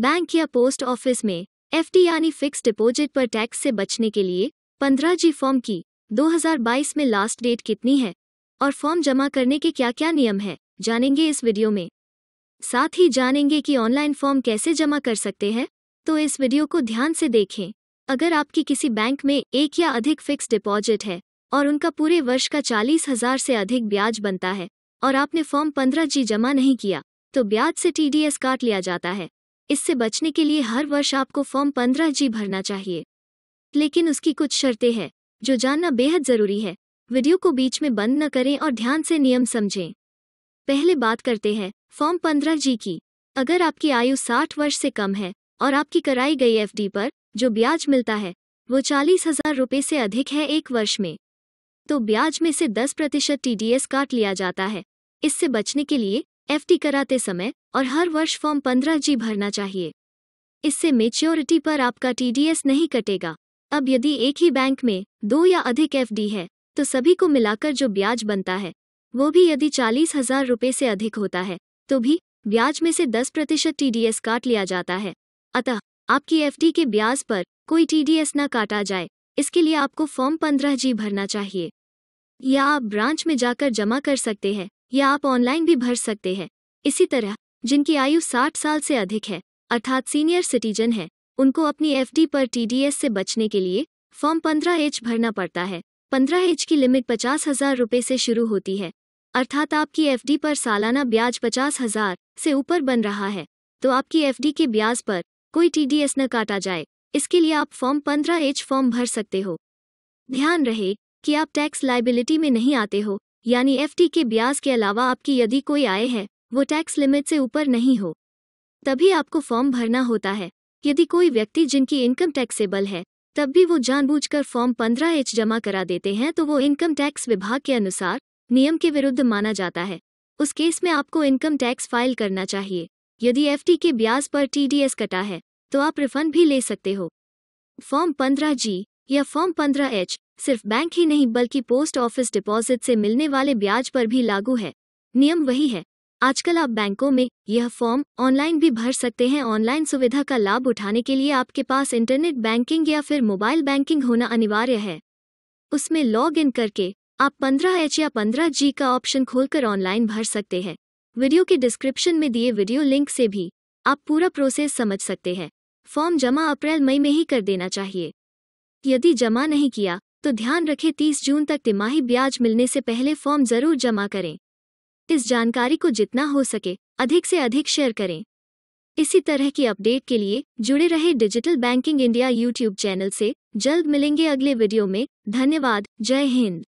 bank या post office में F यानी फिक्स डिपॉजिट पर टैक्स से बचने के लिए पंद्रह जी फॉर्म की 2022 में लास्ट डेट कितनी है और फॉर्म जमा करने के क्या क्या नियम है जानेंगे इस वीडियो में साथ ही जानेंगे कि ऑनलाइन फॉर्म कैसे जमा कर सकते हैं तो इस वीडियो को ध्यान से देखें अगर आपकी किसी बैंक में एक या अधिक फिक्स डिपॉजिट है और उनका पूरे वर्ष का चालीस हजार से अधिक ब्याज बनता है और आपने फॉर्म पंद्रह जी जमा नहीं किया तो ब्याज से टीडीएस काट लिया जाता है इससे बचने के लिए हर वर्ष आपको फॉर्म पंद्रह जी भरना चाहिए लेकिन उसकी कुछ शर्तें हैं जो जानना बेहद ज़रूरी है वीडियो को बीच में बंद न करें और ध्यान से नियम समझें पहले बात करते हैं फॉर्म पंद्रह जी की अगर आपकी आयु साठ वर्ष से कम है और आपकी कराई गई एफ पर जो ब्याज मिलता है वो चालीस हजार रुपये से अधिक है एक वर्ष में तो ब्याज में से दस प्रतिशत टीडीएस काट लिया जाता है इससे बचने के लिए एफडी कराते समय और हर वर्ष फॉर्म पंद्रह जी भरना चाहिए इससे मेच्योरिटी पर आपका टीडीएस नहीं कटेगा अब यदि एक ही बैंक में दो या अधिक एफडी है तो सभी को मिलाकर जो ब्याज बनता है वो भी यदि चालीस हजार रुपये से अधिक होता है तो भी ब्याज में से दस प्रतिशत टीडीएस काट लिया जाता है अतः आपकी एफडी के ब्याज पर कोई टीडीएस ना काटा जाए इसके लिए आपको फॉर्म पंद्रह जी भरना चाहिए या आप ब्रांच में जाकर जमा कर सकते हैं या आप ऑनलाइन भी भर सकते हैं इसी तरह जिनकी आयु 60 साल से अधिक है अर्थात सीनियर सिटीजन है उनको अपनी एफ पर टीडीएस से बचने के लिए फॉर्म पंद्रह एच भरना पड़ता है पंद्रह एच की लिमिट पचास हजार रुपये से शुरू होती है अर्थात आपकी एफडी पर सालाना ब्याज पचास हजार से ऊपर बन रहा है तो आपकी एफ के ब्याज पर कोई टीडीएस न काटा जाए इसके लिए आप फॉर्म पंद्रह एच फॉर्म भर सकते हो ध्यान रहे कि आप टैक्स लाइबिलिटी में नहीं आते हो यानी एफ के ब्याज के अलावा आपकी यदि कोई आय है वो टैक्स लिमिट से ऊपर नहीं हो तभी आपको फॉर्म भरना होता है यदि कोई व्यक्ति जिनकी इनकम टैक्सेबल है तब भी वो जानबूझकर फॉर्म पंद्रह एच जमा करा देते हैं तो वो इनकम टैक्स विभाग के अनुसार नियम के विरुद्ध माना जाता है उस केस में आपको इनकम टैक्स फाइल करना चाहिए यदि एफ के ब्याज पर टीडीएस कटा है तो आप रिफंड भी ले सकते हो फॉर्म पंद्रह जी या फॉर्म पंद्रह एच सिर्फ बैंक ही नहीं बल्कि पोस्ट ऑफिस डिपॉजिट से मिलने वाले ब्याज पर भी लागू है नियम वही है आजकल आप बैंकों में यह फॉर्म ऑनलाइन भी भर सकते हैं ऑनलाइन सुविधा का लाभ उठाने के लिए आपके पास इंटरनेट बैंकिंग या फिर मोबाइल बैंकिंग होना अनिवार्य है उसमें लॉग इन करके आप पंद्रह एच या पंद्रह जी का ऑप्शन खोलकर ऑनलाइन भर सकते हैं वीडियो के डिस्क्रिप्शन में दिए वीडियो लिंक से भी आप पूरा प्रोसेस समझ सकते हैं फॉर्म जमा अप्रैल मई में ही कर देना चाहिए यदि जमा नहीं किया तो ध्यान रखें 30 जून तक तिमाही ब्याज मिलने से पहले फॉर्म जरूर जमा करें इस जानकारी को जितना हो सके अधिक से अधिक शेयर करें इसी तरह की अपडेट के लिए जुड़े रहे digital banking India YouTube channel से जल्द मिलेंगे अगले वीडियो में धन्यवाद जय हिंद